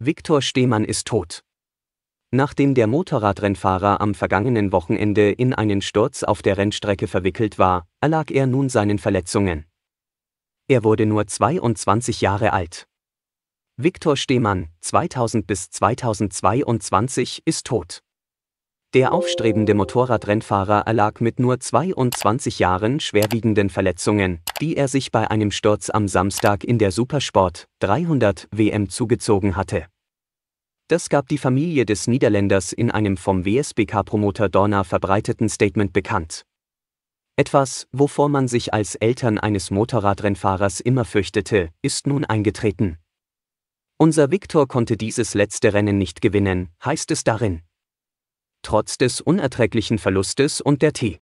Viktor Stehmann ist tot. Nachdem der Motorradrennfahrer am vergangenen Wochenende in einen Sturz auf der Rennstrecke verwickelt war, erlag er nun seinen Verletzungen. Er wurde nur 22 Jahre alt. Viktor Stehmann, 2000 bis 2022, ist tot. Der aufstrebende Motorradrennfahrer erlag mit nur 22 Jahren schwerwiegenden Verletzungen, die er sich bei einem Sturz am Samstag in der Supersport 300 WM zugezogen hatte. Das gab die Familie des Niederländers in einem vom WSBK-Promoter Dorna verbreiteten Statement bekannt. Etwas, wovor man sich als Eltern eines Motorradrennfahrers immer fürchtete, ist nun eingetreten. Unser Viktor konnte dieses letzte Rennen nicht gewinnen, heißt es darin trotz des unerträglichen Verlustes und der Tee.